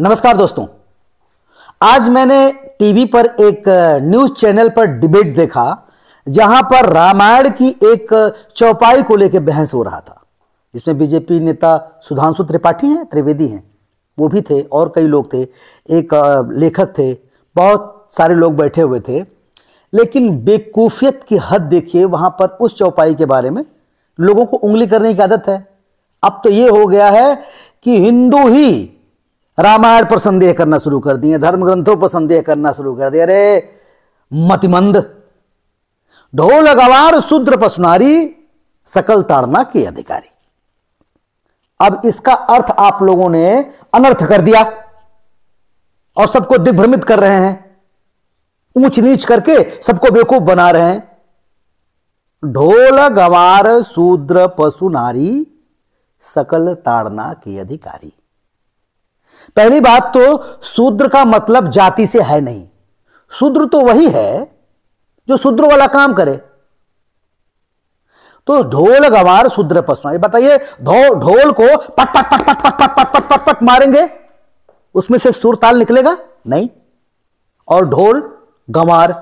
नमस्कार दोस्तों आज मैंने टीवी पर एक न्यूज चैनल पर डिबेट देखा जहां पर रामायण की एक चौपाई को लेकर बहस हो रहा था जिसमें बीजेपी नेता सुधांशु त्रिपाठी हैं त्रिवेदी हैं वो भी थे और कई लोग थे एक लेखक थे बहुत सारे लोग बैठे हुए थे लेकिन बेकूफियत की हद देखिए वहां पर उस चौपाई के बारे में लोगों को उंगली करने की आदत है अब तो ये हो गया है कि हिंदू ही रामायण पर संदेह करना शुरू कर दिए धर्म ग्रंथों पर संदेह करना शुरू कर दिया अरे मतिमंद ढोल गवार शूद्र पसुनारी सकल ताड़ना के अधिकारी अब इसका अर्थ आप लोगों ने अनर्थ कर दिया और सबको दिग्भ्रमित कर रहे हैं ऊंच नीच करके सबको बेवकूफ बना रहे हैं ढोल गवार शूद्र पशु नारी सकल ताड़ना के अधिकारी पहली बात तो शूद्र का मतलब जाति से है नहीं शूद्र तो वही है जो शूद्र वाला काम करे तो ढोल गवार शूद्र पशु बताइए ढोल को पट पट पट पट पट पट पट पट पट पट मारेंगे उसमें से सुर ताल निकलेगा नहीं और ढोल गंवार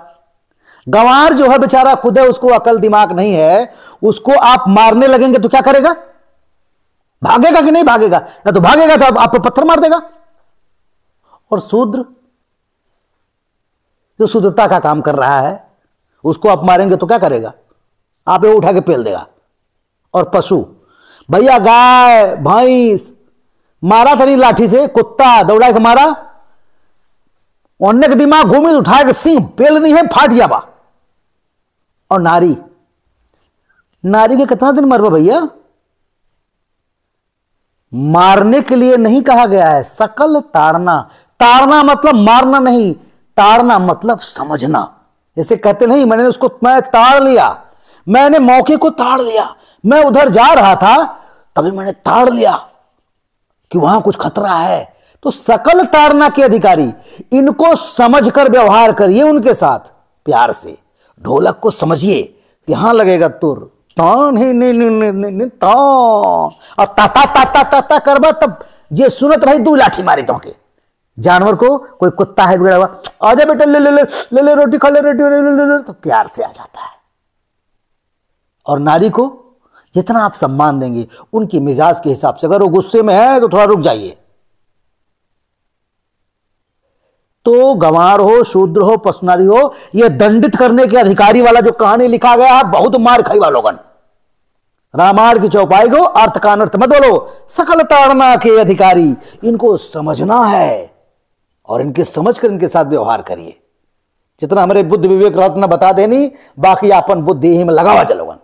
गंवार जो है बेचारा खुद है उसको अकल दिमाग नहीं है उसको आप मारने लगेंगे तो क्या करेगा भागेगा कि नहीं भागेगा या तो भागेगा तो आप पत्थर मार देगा और शूद्र जो शुद्धता का काम कर रहा है उसको आप मारेंगे तो क्या करेगा आप ये उठा के पेल देगा और पशु भैया गाय भैंस मारा था नहीं लाठी से कुत्ता दौड़ा के मारा अन्य के दिमाग घूमे तो उठाए के सिंह पेल नहीं है फाट जाबा और नारी नारी के कितना दिन मरबा भैया मारने के लिए नहीं कहा गया है सकल ताड़ना ताड़ना मतलब मारना नहीं ताड़ना मतलब समझना जैसे कहते नहीं मैंने उसको मैं ताड़ लिया मैंने मौके को ताड़ लिया मैं उधर जा रहा था तभी मैंने ताड़ लिया कि वहां कुछ खतरा है तो सकल ताड़ना के अधिकारी इनको समझकर व्यवहार करिए उनके साथ प्यार से ढोलक को समझिए यहां लगेगा तुर तान है तान और ताता ताता ताता तब ये सुनत रही दू लाठी मारी तो के जानवर को कोई कुत्ता है बिगड़ा हुआ जा बेटा ले ले ले ले ले रोटी खा ले रोटी ले ले ले तो प्यार से आ जाता है और नारी को जितना आप सम्मान देंगे उनके मिजाज के हिसाब से अगर वो गुस्से में है तो थोड़ा रुक जाइए तो गवार हो शूद्र हो पशुनारी हो यह दंडित करने के अधिकारी वाला जो कहानी लिखा गया है बहुत मार खाई वालों रामायण की चौपाई को अर्थ का अनर्थ मत बोलो सकल ताड़ना के अधिकारी इनको समझना है और इनके समझ कर इनके साथ व्यवहार करिए जितना हमारे बुद्ध विवेक रत्न बता देनी बाकी अपन बुद्धि ही में लगा हुआ